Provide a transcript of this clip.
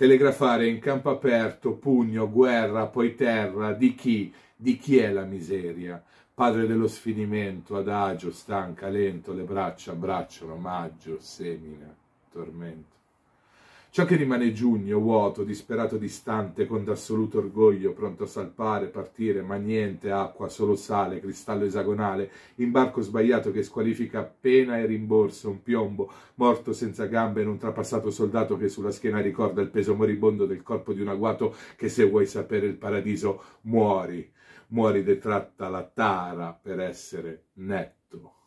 telegrafare in campo aperto, pugno, guerra, poi terra, di chi? Di chi è la miseria? Padre dello sfinimento, adagio, stanca, lento, le braccia, bracciano, maggio, semina, tormento. Ciò che rimane giugno, vuoto, disperato, distante, con d'assoluto orgoglio, pronto a salpare, partire, ma niente, acqua, solo sale, cristallo esagonale, imbarco sbagliato che squalifica appena e rimborsa, un piombo, morto senza gambe in un trapassato soldato che sulla schiena ricorda il peso moribondo del corpo di un agguato che se vuoi sapere il paradiso muori, muori detratta la tara per essere netto.